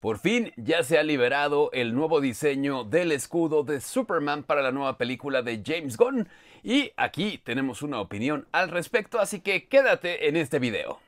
Por fin ya se ha liberado el nuevo diseño del escudo de Superman para la nueva película de James Gunn y aquí tenemos una opinión al respecto, así que quédate en este video.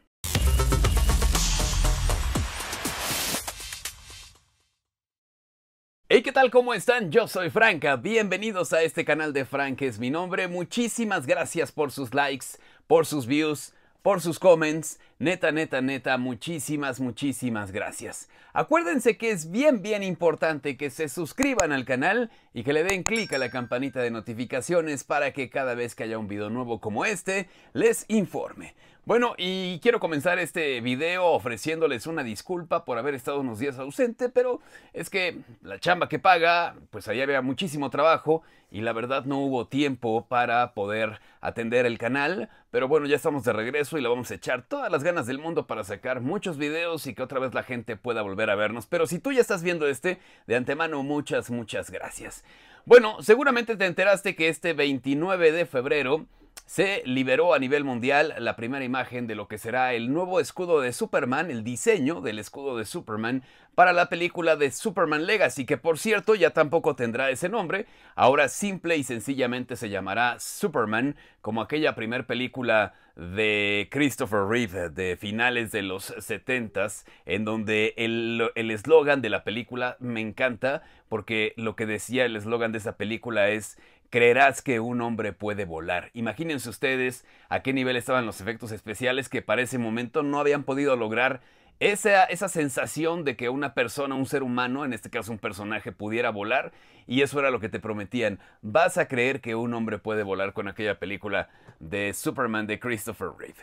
Hey, ¿qué tal? ¿Cómo están? Yo soy Franca. Bienvenidos a este canal de Frank es mi nombre. Muchísimas gracias por sus likes, por sus views, por sus comments. Neta, neta, neta, muchísimas, muchísimas gracias. Acuérdense que es bien, bien importante que se suscriban al canal y que le den clic a la campanita de notificaciones para que cada vez que haya un video nuevo como este, les informe. Bueno, y quiero comenzar este video ofreciéndoles una disculpa por haber estado unos días ausente, pero es que la chamba que paga, pues ahí había muchísimo trabajo y la verdad no hubo tiempo para poder atender el canal, pero bueno, ya estamos de regreso y le vamos a echar todas las ganas del mundo para sacar muchos videos y que otra vez la gente pueda volver a vernos. Pero si tú ya estás viendo este, de antemano muchas, muchas gracias. Bueno, seguramente te enteraste que este 29 de febrero se liberó a nivel mundial la primera imagen de lo que será el nuevo escudo de Superman, el diseño del escudo de Superman para la película de Superman Legacy, que por cierto ya tampoco tendrá ese nombre, ahora simple y sencillamente se llamará Superman, como aquella primera película de Christopher Reeve de finales de los 70s, en donde el eslogan de la película me encanta, porque lo que decía el eslogan de esa película es creerás que un hombre puede volar. Imagínense ustedes a qué nivel estaban los efectos especiales que para ese momento no habían podido lograr esa, esa sensación de que una persona, un ser humano, en este caso un personaje, pudiera volar. Y eso era lo que te prometían. Vas a creer que un hombre puede volar con aquella película de Superman de Christopher Reeve.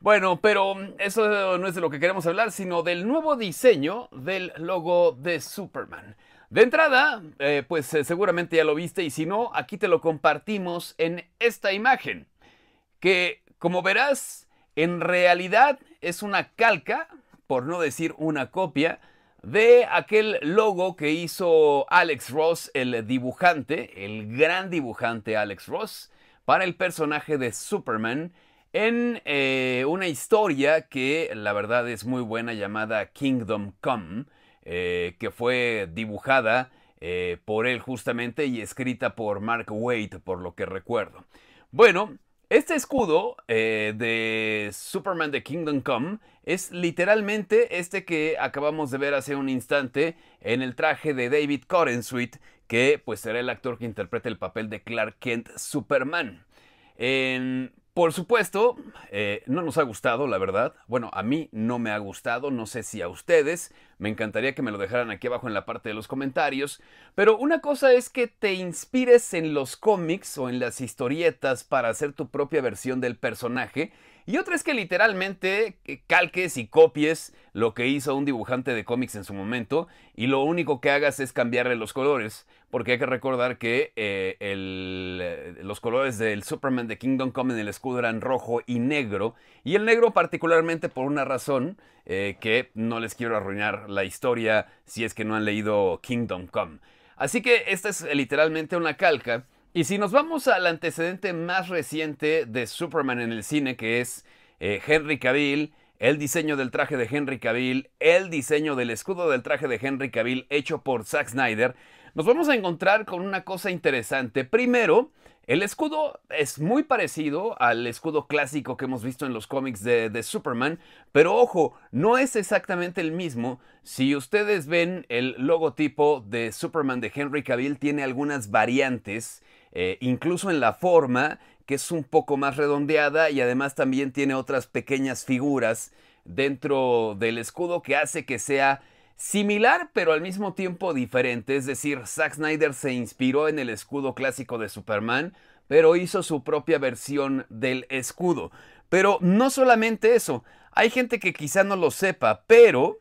Bueno, pero mm, eso no es de lo que queremos hablar, sino del nuevo diseño del logo de Superman. De entrada, eh, pues eh, seguramente ya lo viste y si no, aquí te lo compartimos en esta imagen, que como verás, en realidad es una calca, por no decir una copia, de aquel logo que hizo Alex Ross, el dibujante, el gran dibujante Alex Ross, para el personaje de Superman en eh, una historia que la verdad es muy buena llamada Kingdom Come eh, que fue dibujada eh, por él justamente y escrita por Mark Waid, por lo que recuerdo. Bueno, este escudo eh, de Superman de Kingdom Come es literalmente este que acabamos de ver hace un instante en el traje de David Sweet, que pues será el actor que interprete el papel de Clark Kent Superman. En, por supuesto, eh, no nos ha gustado, la verdad. Bueno, a mí no me ha gustado, no sé si a ustedes. Me encantaría que me lo dejaran aquí abajo en la parte de los comentarios. Pero una cosa es que te inspires en los cómics o en las historietas para hacer tu propia versión del personaje. Y otra es que literalmente eh, calques y copies lo que hizo un dibujante de cómics en su momento y lo único que hagas es cambiarle los colores, porque hay que recordar que eh, eh, los colores del Superman de Kingdom Come en el escudo eran rojo y negro, y el negro particularmente por una razón que no les quiero arruinar la historia si es que no han leído Kingdom Come. Así que esta es literalmente una calca y si nos vamos al antecedente más reciente de Superman en el cine, que es eh, Henry Cavill, el diseño del traje de Henry Cavill, el diseño del escudo del traje de Henry Cavill hecho por Zack Snyder, nos vamos a encontrar con una cosa interesante. Primero, el escudo es muy parecido al escudo clásico que hemos visto en los cómics de, de, Superman, pero ojo, no es exactamente el mismo. Si ustedes ven el logotipo de Superman de Henry Cavill, tiene algunas variantes eh, incluso en la forma, que es un poco más redondeada y además también tiene otras pequeñas figuras dentro del escudo que hace que sea similar pero al mismo tiempo diferente. Es decir, Zack Snyder se inspiró en el escudo clásico de Superman, pero hizo su propia versión del escudo. Pero no solamente eso, hay gente que quizá no lo sepa, pero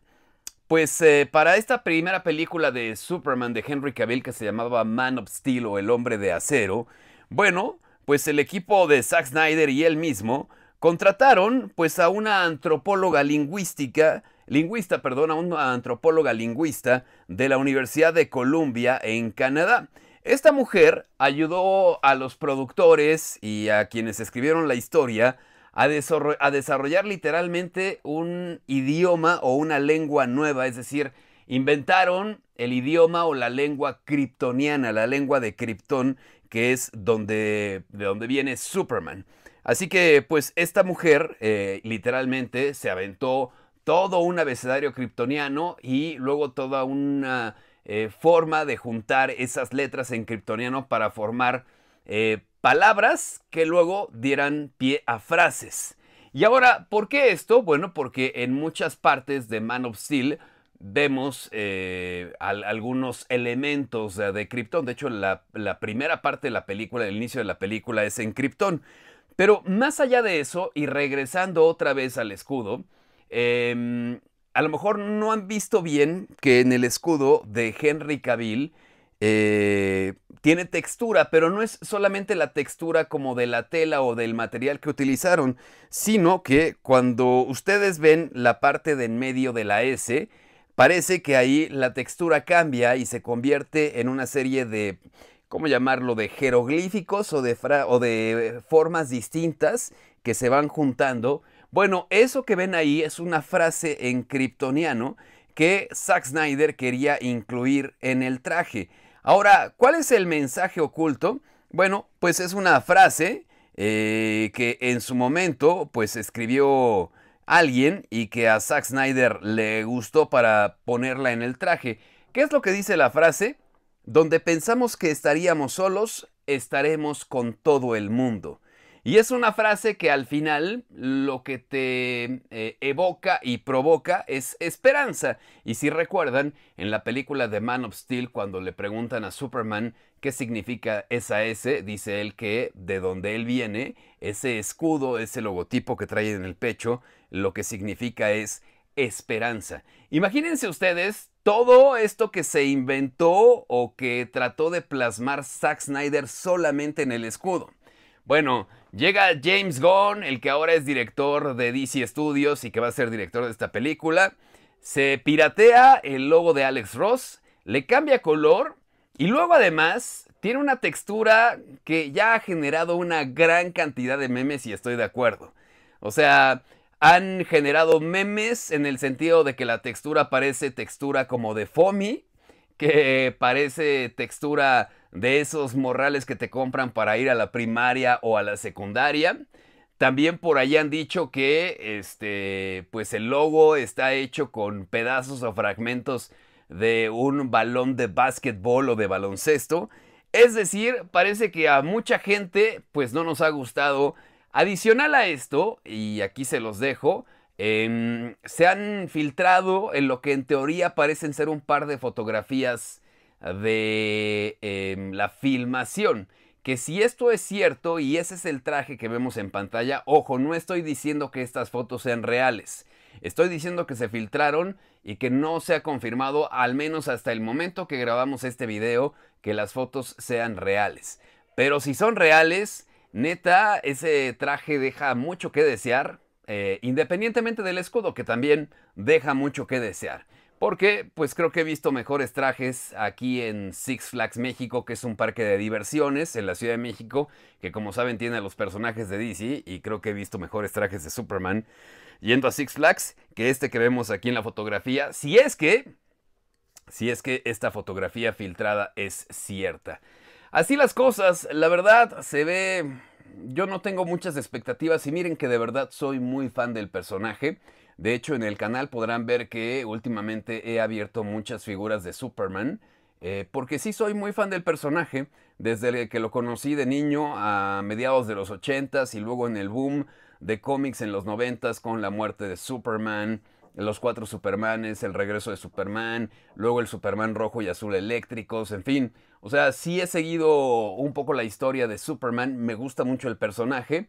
pues eh, para esta primera película de Superman de Henry Cavill que se llamaba Man of Steel o El hombre de acero, bueno, pues el equipo de Zack Snyder y él mismo contrataron pues a una antropóloga lingüística, lingüista, perdón, a una antropóloga lingüista de la Universidad de Columbia en Canadá. Esta mujer ayudó a los productores y a quienes escribieron la historia a, desarrollar literalmente un idioma o una lengua nueva, es decir, inventaron el idioma o la lengua kryptoniana, la lengua de Krypton, que es donde, de donde viene Superman. Así que, pues, esta mujer eh, literalmente se aventó todo un abecedario kryptoniano y luego toda una eh, forma de juntar esas letras en kryptoniano para formar eh, palabras que luego dieran pie a frases. Y ahora, ¿por qué esto? Bueno, porque en muchas partes de Man of Steel vemos eh, algunos elementos de, Krypton. De hecho, la, primera parte de la película, el inicio de la película es en Krypton. Pero más allá de eso, y regresando otra vez al escudo, em, a lo mejor no han visto bien que en el escudo de Henry Cavill eh, tiene textura, pero no es solamente la textura como de la tela o del material que utilizaron, sino que cuando ustedes ven la parte de en medio de la S, parece que ahí la textura cambia y se convierte en una serie de, ¿cómo llamarlo?, de jeroglíficos o de, o de formas distintas que se van juntando. Bueno, eso que ven ahí es una frase en kryptoniano que Zack Snyder quería incluir en el traje. Ahora, ¿cuál es el mensaje oculto? Bueno, pues es una frase eh, que en su momento pues escribió alguien y que a Zack Snyder le gustó para ponerla en el traje. ¿Qué es lo que dice la frase? Donde pensamos que estaríamos solos, estaremos con todo el mundo. Y es una frase que al final lo que te eh, evoca y provoca es esperanza. Y si recuerdan, en la película de Man of Steel, cuando le preguntan a Superman qué significa esa S, dice él que de donde él viene, ese escudo, ese logotipo que trae en el pecho, lo que significa es esperanza. Imagínense ustedes todo esto que se inventó o que trató de plasmar Zack Snyder solamente en el escudo. Bueno, llega James Gunn, el que ahora es director de DC Studios y que va a ser director de esta película. Se piratea el logo de Alex Ross, le cambia color y luego además tiene una textura que ya ha generado una gran cantidad de memes y estoy de acuerdo. O sea, han generado memes en el sentido de que la textura parece textura como de foamy, que parece textura de esos morrales que te compran para ir a la primaria o a la secundaria. También por ahí han dicho que este, pues el logo está hecho con pedazos o fragmentos de un balón de básquetbol o de baloncesto. Es decir, parece que a mucha gente pues no nos ha gustado. Adicional a esto, y aquí se los dejo, em, se han filtrado en lo que en teoría parecen ser un par de fotografías de em, la filmación. Que si esto es cierto y ese es el traje que vemos en pantalla, ojo, no estoy diciendo que estas fotos sean reales. Estoy diciendo que se filtraron y que no se ha confirmado, al menos hasta el momento que grabamos este video, que las fotos sean reales. Pero si son reales, neta, ese traje deja mucho que desear, eh, independientemente del escudo, que también deja mucho que desear porque pues creo que he visto mejores trajes aquí en Six Flags México, que es un parque de diversiones en la Ciudad de México, que como saben tiene a los personajes de DC y creo que he visto mejores trajes de Superman yendo a Six Flags que este que vemos aquí en la fotografía, si es que si es que esta fotografía filtrada es cierta. Así las cosas, la verdad se ve yo no tengo muchas expectativas y miren que de verdad soy muy fan del personaje. De hecho, en el canal podrán ver que últimamente he abierto muchas figuras de Superman, eh, porque sí soy muy fan del personaje, desde que lo conocí de niño a mediados de los 80s y luego en el boom de cómics en los 90 con la muerte de Superman, los cuatro Supermanes, el regreso de Superman, luego el Superman rojo y azul eléctricos, en fin. O sea, sí he seguido un poco la historia de Superman, me gusta mucho el personaje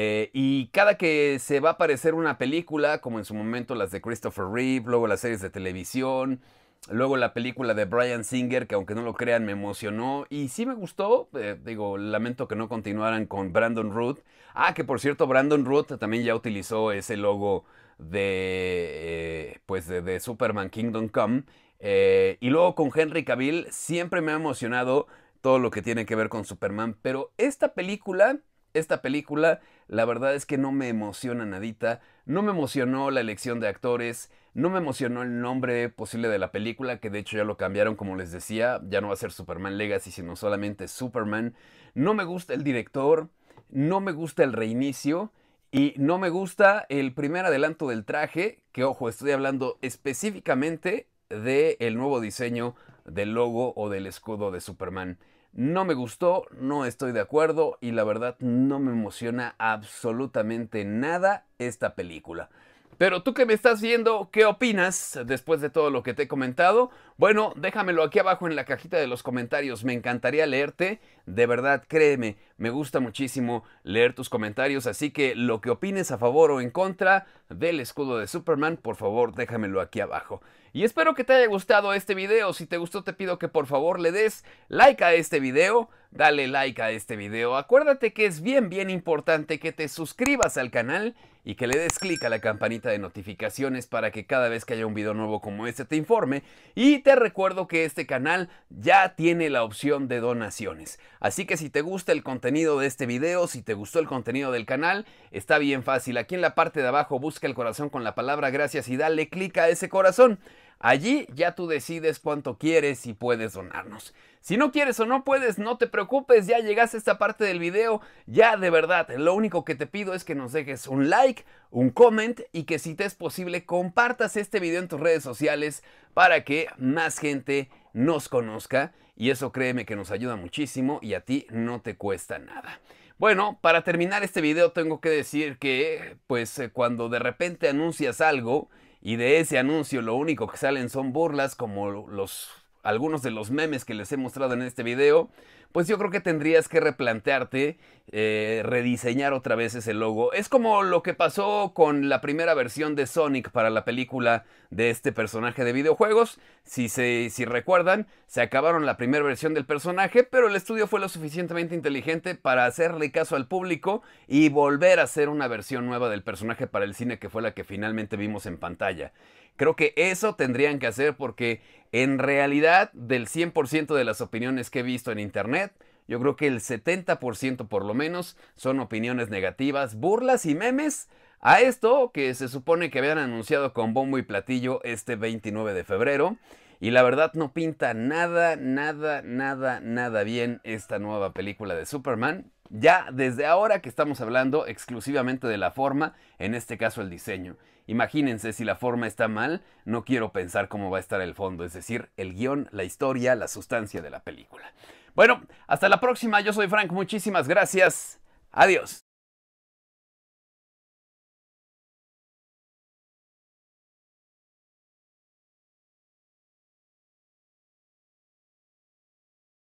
eh, y cada que se va a aparecer una película, como en su momento las de Christopher Reeve, luego las series de televisión, luego la película de Brian Singer, que aunque no lo crean me emocionó y sí me gustó, eh, digo, lamento que no continuaran con Brandon Root. Ah, que por cierto, Brandon Root también ya utilizó ese logo de, eh, pues de, de, Superman Kingdom Come. y luego con Henry Cavill, siempre me ha emocionado todo lo que tiene que ver con Superman, pero esta película esta película, la verdad es que no me emociona nadita, no me emocionó la elección de actores, no me emocionó el nombre posible de la película, que de hecho ya lo cambiaron como les decía, ya no va a ser Superman Legacy, sino solamente Superman, no me gusta el director, no me gusta el reinicio, y no me gusta el primer adelanto del traje, que ojo, estoy hablando específicamente del el nuevo diseño del logo o del escudo de Superman. No me gustó, no estoy de acuerdo y la verdad no me emociona absolutamente nada esta película. Pero tú que me estás viendo, ¿qué opinas después de todo lo que te he comentado? Bueno, déjamelo aquí abajo en la cajita de los comentarios, me encantaría leerte. De verdad, créeme, me gusta muchísimo leer tus comentarios, así que lo que opines a favor o en contra del escudo de Superman, por favor, déjamelo aquí abajo. Y espero que te haya gustado este video. Si te gustó te pido que por favor le des like a este video. Dale like a este video. Acuérdate que es bien bien importante que te suscribas al canal y que le des clic a la campanita de notificaciones para que cada vez que haya un video nuevo como este te informe. Y te recuerdo que este canal ya tiene la opción de donaciones. Así que si te gusta el contenido de este video, si te gustó el contenido del canal, está bien fácil. Aquí en la parte de abajo busca el corazón con la palabra gracias y dale clic a ese corazón. Allí ya tú decides cuánto quieres y puedes donarnos. Si no quieres o no puedes, no te preocupes, ya llegaste a esta parte del video. Ya de verdad, lo único que te pido es que nos dejes un like, un comment y que si te es posible compartas este video en tus redes sociales para que más gente nos conozca. Y eso créeme que nos ayuda muchísimo y a ti no te cuesta nada. Bueno, para terminar este video tengo que decir que pues eh, cuando de repente anuncias algo y de ese anuncio lo único que salen son burlas como los algunos de los memes que les he mostrado en este video pues yo creo que tendrías que replantearte, eh, rediseñar otra vez ese logo. Es como lo que pasó con la primera versión de Sonic para la película de este personaje de videojuegos. Si, se, si recuerdan, se acabaron la primera versión del personaje, pero el estudio fue lo suficientemente inteligente para hacerle caso al público y volver a hacer una versión nueva del personaje para el cine que fue la que finalmente vimos en pantalla. Creo que eso tendrían que hacer porque en realidad del 100% de las opiniones que he visto en Internet, yo creo que el 70% por lo menos son opiniones negativas, burlas y memes a esto que se supone que habían anunciado con bombo y platillo este 29 de febrero. Y la verdad no pinta nada, nada, nada, nada bien esta nueva película de Superman. Ya desde ahora que estamos hablando exclusivamente de la forma, en este caso el diseño. Imagínense si la forma está mal, no quiero pensar cómo va a estar el fondo, es decir, el guión, la historia, la sustancia de la película. Bueno, hasta la próxima, yo soy Frank, muchísimas gracias, adiós.